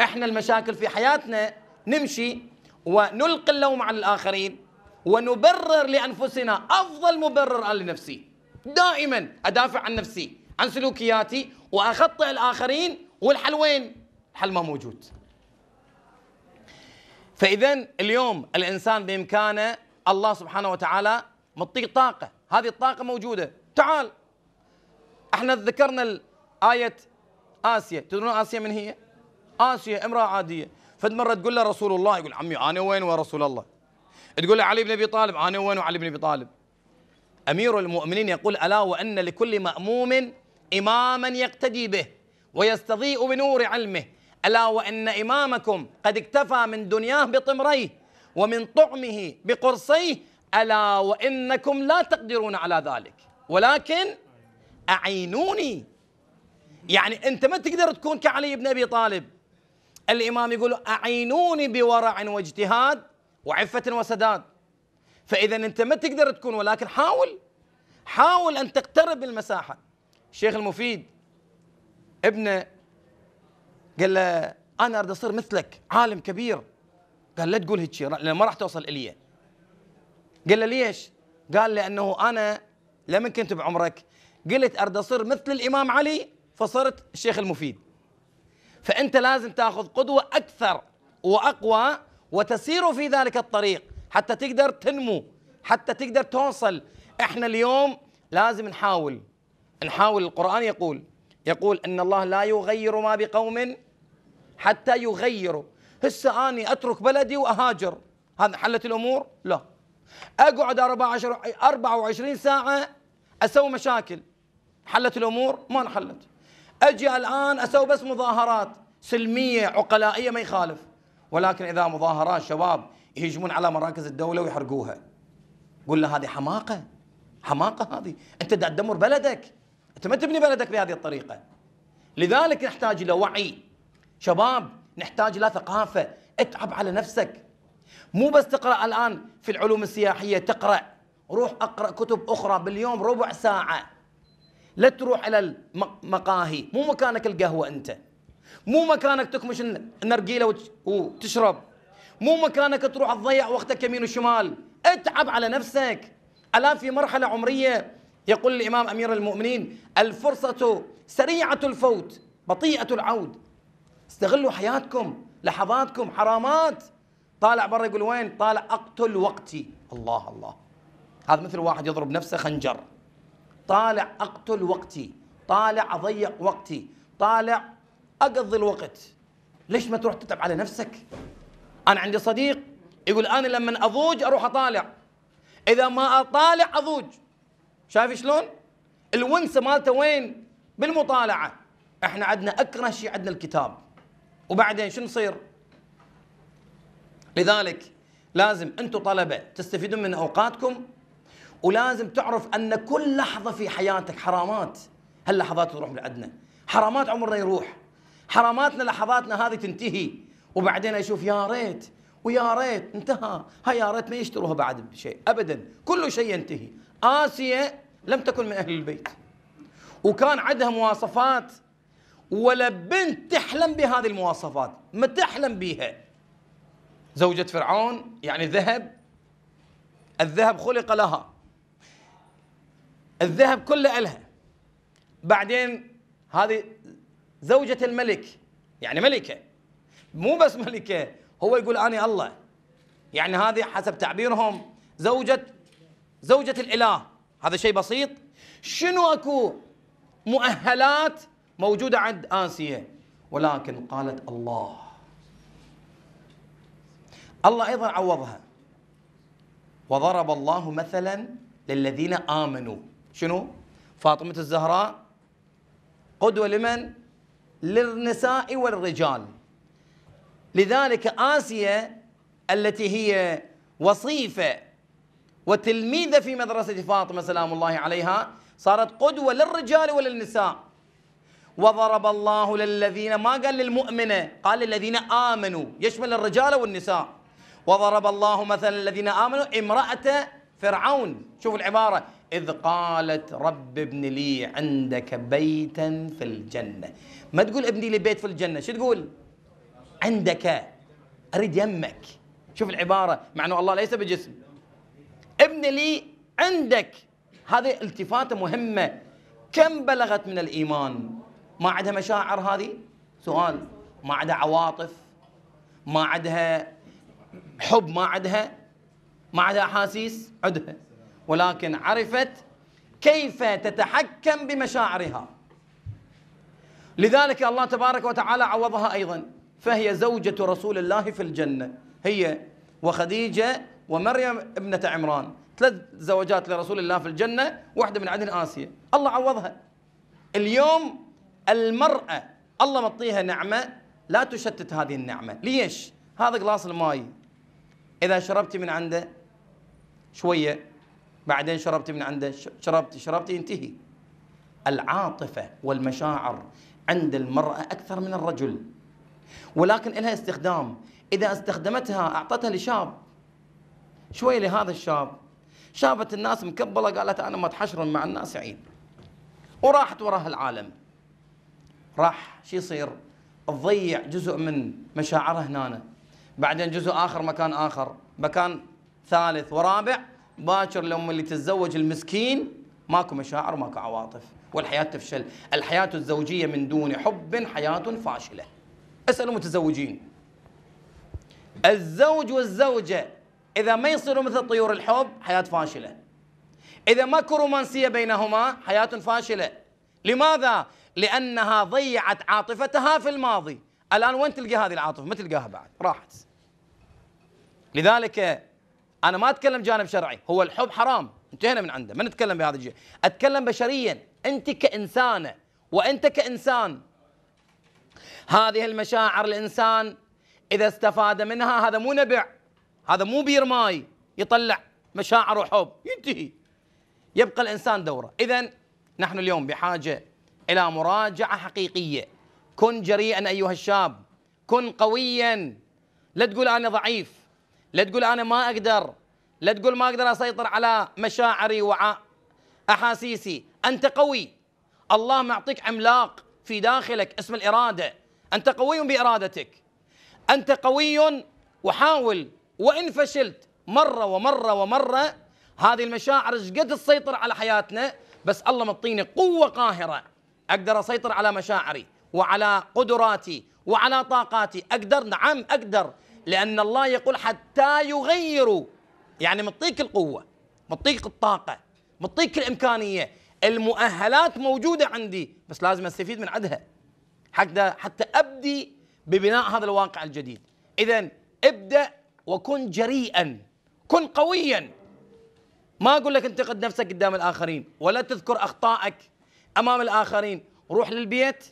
احنا المشاكل في حياتنا نمشي ونلقي اللوم على الاخرين ونبرر لانفسنا افضل مبرر انا لنفسي دائما ادافع عن نفسي عن سلوكياتي واخطئ الاخرين والحل وين الحل ما موجود فاذا اليوم الانسان بامكانه الله سبحانه وتعالى مطيق طاقه هذه الطاقه موجوده تعال احنا ذكرنا آية آسيا تدرون آسيا من هي؟ آسيا امرأة عادية فد مرة تقول له رسول الله يقول عمي أنا وين ورسول الله تقول له علي بن أبي طالب أنا وين وعلي بن أبي طالب أمير المؤمنين يقول ألا وأن لكل مأموم إماما يقتدي به ويستضيء بنور علمه ألا وأن إمامكم قد اكتفى من دنياه بطمريه ومن طعمه بقرصيه ألا وإنكم لا تقدرون على ذلك ولكن أعينوني يعني أنت ما تقدر تكون كعلي بن أبي طالب الإمام يقول أعينوني بورع واجتهاد وعفة وسداد فإذا أنت ما تقدر تكون ولكن حاول حاول أن تقترب المساحة الشيخ المفيد ابنه قال له أنا أريد أصير مثلك عالم كبير قال لا تقول هيك لأن ما راح توصل إليه قال له ليش؟ قال لأنه أنا لما كنت بعمرك قلت ارد اصير مثل الامام علي فصرت الشيخ المفيد فانت لازم تاخذ قدوه اكثر واقوى وتسير في ذلك الطريق حتى تقدر تنمو حتى تقدر توصل احنا اليوم لازم نحاول نحاول القران يقول يقول ان الله لا يغير ما بقوم حتى يغيروا هسه اني اترك بلدي واهاجر هذا حلت الامور لا اقعد 24 24 ساعه اسوي مشاكل حلت الامور؟ ما انحلت. اجي الان اسوي بس مظاهرات سلميه عقلائيه ما يخالف ولكن اذا مظاهرات شباب يهجمون على مراكز الدوله ويحرقوها. قول له هذه حماقه حماقه هذه، انت تدمر بلدك. انت ما تبني بلدك بهذه الطريقه. لذلك نحتاج الى وعي شباب نحتاج الى ثقافه، اتعب على نفسك. مو بس تقرا الان في العلوم السياحيه تقرا روح اقرا كتب اخرى باليوم ربع ساعه لا تروح على المقاهي مو مكانك القهوة أنت مو مكانك تكمش النرجيلة وتشرب مو مكانك تروح تضيع وقتك يمين وشمال اتعب على نفسك ألا في مرحلة عمرية يقول الإمام أمير المؤمنين الفرصة سريعة الفوت بطيئة العود استغلوا حياتكم لحظاتكم حرامات طالع برا يقول وين طالع أقتل وقتي الله الله هذا مثل واحد يضرب نفسه خنجر طالع أقتل وقتي طالع أضيع وقتي طالع أقضي الوقت ليش ما تروح تتعب على نفسك أنا عندي صديق يقول أنا لما أضوج أروح أطالع إذا ما أطالع أضوج شايف شلون الونسة مالته وين بالمطالعة احنا عندنا أكره شيء عندنا الكتاب وبعدين شو نصير لذلك لازم أنتم طلبة تستفيدون من أوقاتكم ولازم تعرف ان كل لحظه في حياتك حرامات هاللحظات تروح من عندنا حرامات عمرنا يروح حراماتنا لحظاتنا هذه تنتهي وبعدين اشوف يا ريت ويا ريت انتهى هاي يا ريت ما يشتروها بعد بشيء ابدا كل شيء ينتهي اسيا لم تكن من اهل البيت وكان عندها مواصفات ولا بنت تحلم بهذه المواصفات ما تحلم بها زوجة فرعون يعني ذهب الذهب خلق لها الذهب كله إلها بعدين هذه زوجة الملك يعني ملكة مو بس ملكة هو يقول أنا الله يعني هذه حسب تعبيرهم زوجة زوجة الإله هذا شيء بسيط شنو أكو مؤهلات موجودة عند آسية ولكن قالت الله الله أيضا عوضها وضرب الله مثلا للذين آمنوا شنو فاطمة الزهراء قدوة لمن للنساء والرجال لذلك آسيا التي هي وصيفة وتلميذة في مدرسة فاطمة سلام الله عليها صارت قدوة للرجال وللنساء وضرب الله للذين ما قال للمؤمنة قال للذين آمنوا يشمل الرجال والنساء وضرب الله مثلا الذين آمنوا امرأة فرعون شوفوا العبارة إذ قالت رب ابن لي عندك بيتا في الجنة ما تقول ابني لي بيت في الجنة شو تقول عندك أريد يمك شوف العبارة مع أنه الله ليس بجسم ابن لي عندك هذه التفاتة مهمة كم بلغت من الإيمان ما عندها مشاعر هذه سؤال ما عندها عواطف ما عندها حب ما عندها ما عندها أحاسيس عندها ولكن عرفت كيف تتحكم بمشاعرها لذلك الله تبارك وتعالى عوضها أيضا فهي زوجة رسول الله في الجنة هي وخديجة ومريم ابنة عمران ثلاث زوجات لرسول الله في الجنة واحدة من عدن آسيا الله عوضها اليوم المرأة الله مطيها نعمة لا تشتت هذه النعمة ليش؟ هذا قلاص الماي إذا شربتي من عنده شوية بعدين شربت من عنده شربت شربت ينتهي العاطفة والمشاعر عند المرأة أكثر من الرجل ولكن لها استخدام إذا استخدمتها أعطتها لشاب شوي لهذا الشاب شافت الناس مكبلة قالت أنا ما أتحشرن مع الناس عيب وراحت وراها العالم راح شو يصير تضيع جزء من مشاعرها هنا بعدين جزء آخر مكان آخر مكان ثالث ورابع باكر لما اللي تتزوج المسكين ماكو مشاعر ماكو عواطف والحياة تفشل الحياة الزوجية من دون حب حياة فاشلة اسألوا المتزوجين الزوج والزوجة إذا ما يصيروا مثل طيور الحب حياة فاشلة إذا ماكو رومانسية بينهما حياة فاشلة لماذا؟ لأنها ضيعت عاطفتها في الماضي الآن وين تلقى هذه العاطفة؟ ما تلقاها بعد راحت لذلك انا ما اتكلم جانب شرعي هو الحب حرام انتهينا من عنده ما نتكلم بهذا الجانب اتكلم بشريا انت كانسانه وانت كانسان هذه المشاعر الانسان اذا استفاد منها هذا مو نبع هذا مو بير ماي يطلع مشاعر وحب ينتهي يبقى الانسان دوره اذا نحن اليوم بحاجه الى مراجعه حقيقيه كن جريئا ايها الشاب كن قويا لا تقول انا ضعيف لا تقول انا ما اقدر لا تقول ما اقدر اسيطر على مشاعري واحاسيسي انت قوي الله معطيك عملاق في داخلك اسم الاراده انت قوي بارادتك انت قوي وحاول وان فشلت مره ومره ومره هذه المشاعر ايش قد تسيطر على حياتنا بس الله مطيني قوه قاهره اقدر اسيطر على مشاعري وعلى قدراتي وعلى طاقاتي اقدر نعم اقدر لأن الله يقول حتى يغيروا يعني مطيك القوة مطيك الطاقة مطيك الإمكانية المؤهلات موجودة عندي بس لازم أستفيد من عدها حتى حتى أبدي ببناء هذا الواقع الجديد إذا ابدأ وكن جريئا كن قويا ما أقول لك انتقد نفسك قدام الآخرين ولا تذكر أخطائك أمام الآخرين روح للبيت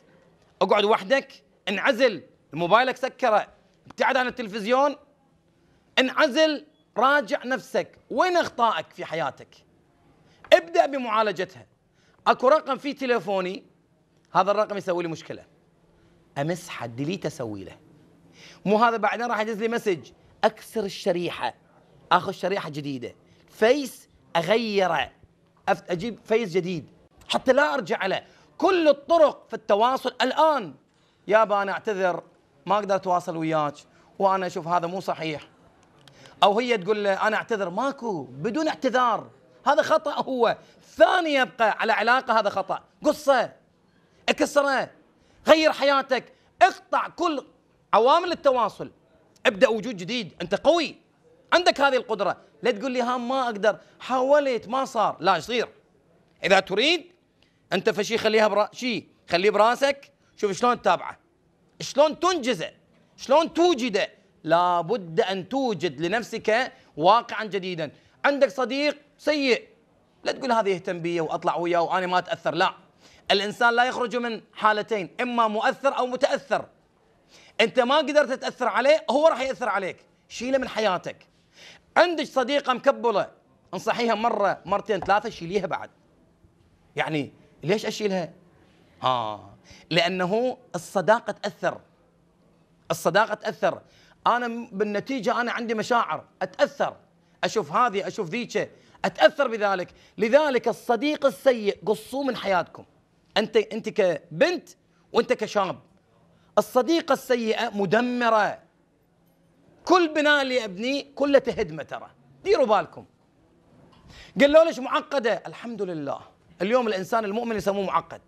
اقعد وحدك انعزل موبايلك سكره ابتعد عن التلفزيون انعزل راجع نفسك وين اخطائك في حياتك ابدا بمعالجتها اكو رقم في تليفوني هذا الرقم يسوي لي مشكله امسحه ديليت اسوي له مو هذا بعدين راح يدز لي مسج اكسر الشريحه اخذ شريحه جديده فيس اغيره اجيب فيس جديد حتى لا ارجع له كل الطرق في التواصل الان يابا انا اعتذر ما اقدر اتواصل وياك وانا اشوف هذا مو صحيح او هي تقول له انا اعتذر ماكو بدون اعتذار هذا خطا هو ثاني يبقى على علاقه هذا خطا قصه اكسره غير حياتك اقطع كل عوامل التواصل ابدا وجود جديد انت قوي عندك هذه القدره لا تقول لي ها ما اقدر حاولت ما صار لا يصير اذا تريد انت فشي خليها برا شي خليه براسك شوف شلون تتابعه شلون تنجزه شلون توجده لابد أن توجد لنفسك واقعا جديدا عندك صديق سيء لا تقول هذا يهتم بي وأطلع وياه وأنا ما أتأثر لا الإنسان لا يخرج من حالتين إما مؤثر أو متأثر أنت ما قدرت تأثر عليه هو راح يأثر عليك شيله من حياتك عندك صديقة مكبلة انصحيها مرة مرتين ثلاثة شيليها بعد يعني ليش أشيلها آه لانه الصداقه تاثر الصداقه تاثر انا بالنتيجه انا عندي مشاعر اتاثر اشوف هذه اشوف ذيك اتاثر بذلك لذلك الصديق السيء قصوه من حياتكم انت انت كبنت وانت كشاب الصديقه السيئه مدمره كل بناء اللي ابنيه كله تهدمه ترى ديروا بالكم قالوا ليش معقده الحمد لله اليوم الانسان المؤمن يسموه معقد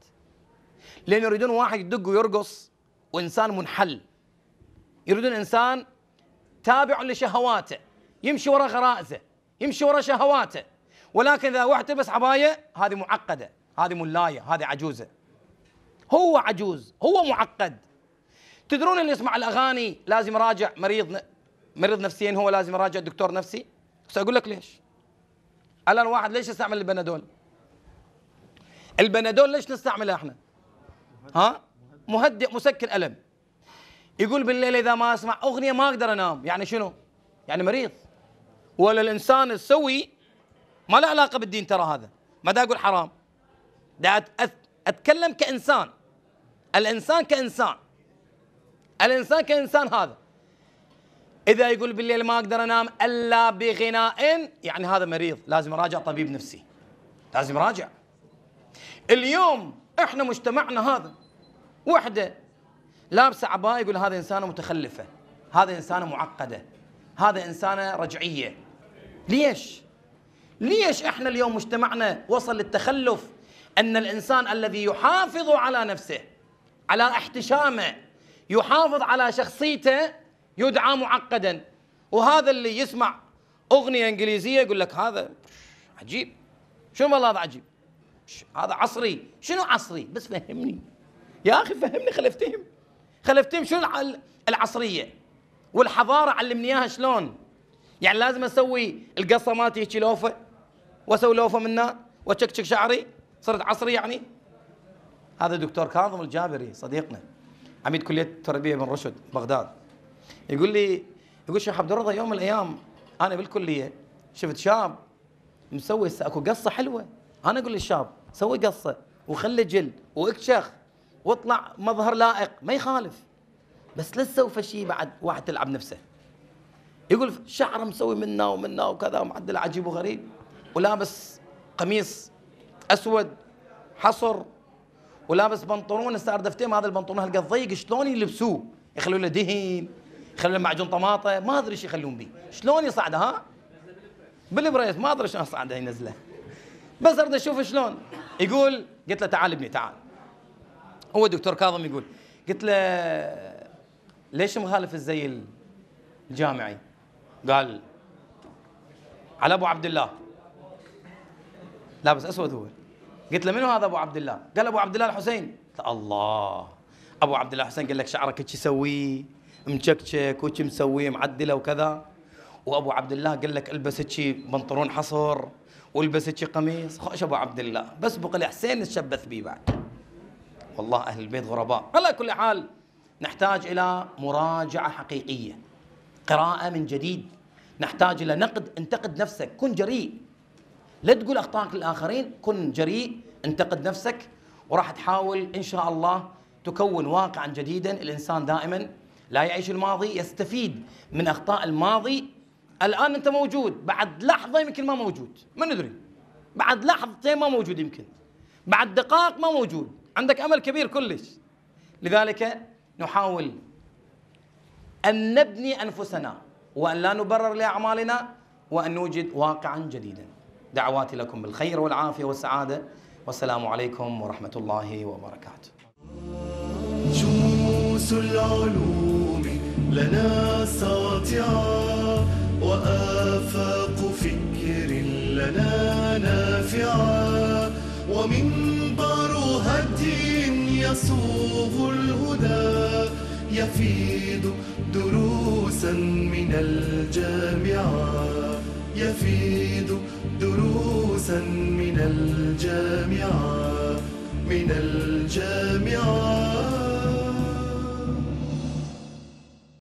لأن يريدون واحد يدق ويرقص وإنسان منحل يريدون إنسان تابع لشهواته يمشي وراء غرائزه يمشي وراء شهواته ولكن إذا واحد تلبس عباية هذه معقدة هذه ملاية هذه عجوزة هو عجوز هو معقد تدرون اللي يسمع الأغاني لازم يراجع مريض مريض نفسيا هو لازم يراجع دكتور نفسي سأقول لك ليش الآن واحد ليش يستعمل البنادول البنادول ليش نستعمله احنا ها مهدئ مسكن الم يقول بالليل اذا ما اسمع اغنيه ما اقدر انام يعني شنو يعني مريض ولا الانسان السوي ما له علاقه بالدين ترى هذا ما دا اقول حرام دا اتكلم كانسان الانسان كانسان الانسان كانسان هذا اذا يقول بالليل ما اقدر انام الا بغناء يعني هذا مريض لازم اراجع طبيب نفسي لازم اراجع اليوم احنا مجتمعنا هذا وحده لابسه عبايه يقول هذا انسانه متخلفه هذا انسانه معقده هذا انسانه رجعيه ليش ليش احنا اليوم مجتمعنا وصل للتخلف ان الانسان الذي يحافظ على نفسه على احتشامه يحافظ على شخصيته يدعى معقدا وهذا اللي يسمع اغنيه انجليزيه يقول لك هذا عجيب شنو والله هذا عجيب هذا عصري شنو عصري بس فهمني يا اخي فهمني خلي افتهم خلي افتهم شنو العصريه والحضاره علمني اياها شلون يعني لازم اسوي القصه مالتي هيك لوفه واسوي لوفه منها واشكشك شعري صرت عصري يعني هذا دكتور كاظم الجابري صديقنا عميد كليه التربيه بن رشد بغداد يقول لي يقول شيخ عبد الرضا يوم من الايام انا بالكليه شفت شاب مسوي اكو قصه حلوه انا اقول للشاب سوي قصه وخلي جل واكشخ واطلع مظهر لائق ما يخالف بس لا تسوي شيء بعد واحد تلعب نفسه يقول شعره مسوي منا ومنا وكذا ومعدل عجيب وغريب ولابس قميص اسود حصر ولابس بنطلون هسه هذا البنطلون هلقد ضيق شلون يلبسوه؟ يخلوا له دهن يخلوا له معجون طماطه ما ادري ايش يخلون به شلون يصعده ها؟ بالبريس ما ادري شلون صعده ينزله بس ارد اشوف شلون يقول قلت له تعال ابني تعال هو دكتور كاظم يقول قلت له ليش مخالف الزي الجامعي قال على ابو عبد الله لابس اسود هو قلت له منو هذا ابو عبد الله قال ابو عبد الله الحسين الله ابو عبد الله الحسين قال لك شعرك ايش يسوي مشكشك وش مسوي معدله وكذا وابو عبد الله قال لك البس شي بنطلون حصر والبس شي قميص خوش ابو عبد الله بس بقى حسين الشبث بيه بعد والله أهل البيت غرباء على كل حال نحتاج إلى مراجعة حقيقية قراءة من جديد نحتاج إلى نقد انتقد نفسك كن جريء لا تقول أخطائك للآخرين كن جريء انتقد نفسك وراح تحاول إن شاء الله تكون واقعا جديدا الإنسان دائما لا يعيش الماضي يستفيد من أخطاء الماضي الآن أنت موجود بعد لحظة يمكن ما موجود ما ندري بعد لحظتين ما موجود يمكن بعد دقائق ما موجود عندك امل كبير كلش لذلك نحاول ان نبني انفسنا وان لا نبرر لاعمالنا وان نوجد واقعا جديدا دعواتي لكم بالخير والعافيه والسعاده والسلام عليكم ورحمه الله وبركاته شموس العلوم لنا ساطعه وافاق فكر لنا نافعه ومن يصوغ الهدى يفيد دروسا من الجامعة يفيد دروسا من الجامعة من الجامعة